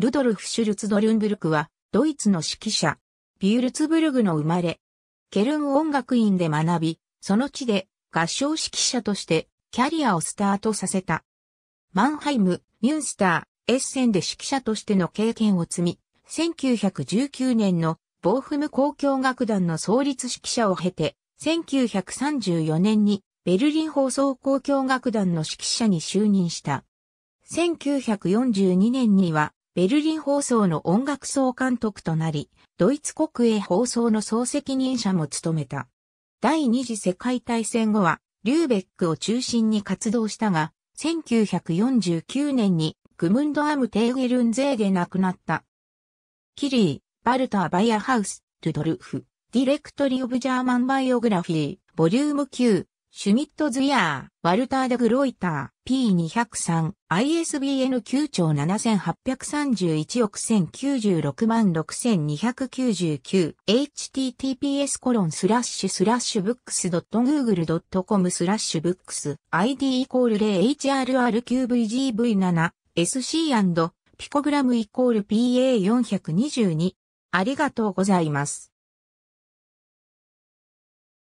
ルドルフ・シュルツ・ドルンブルクは、ドイツの指揮者、ビュルツブルグの生まれ、ケルン音楽院で学び、その地で合唱指揮者としてキャリアをスタートさせた。マンハイム、ミュンスター、エッセンで指揮者としての経験を積み、1919年のボーフム交響楽団の創立指揮者を経て、1934年にベルリン放送交響楽団の指揮者に就任した。1942年にはベルリン放送の音楽総監督となり、ドイツ国営放送の総責任者も務めた。第二次世界大戦後は、リューベックを中心に活動したが、1949年にグムンドアム・テーゲルンゼーで亡くなった。キリー、バルター・バイアハウス、ルドルフ、ディレクトリ・オブ・ジャーマン・バイオグラフィー、ボリューム9、シュミット・ズヤー、ワルター・デ・グロイター、P203、ISBN 9兆7831億1096万6299、https コロンスラッシュスラッシュブックス .google.com スラッシュブックス、id イコール 0hrrqvgv7、sc& ピコグラムイコール PA422。ありがとうございます。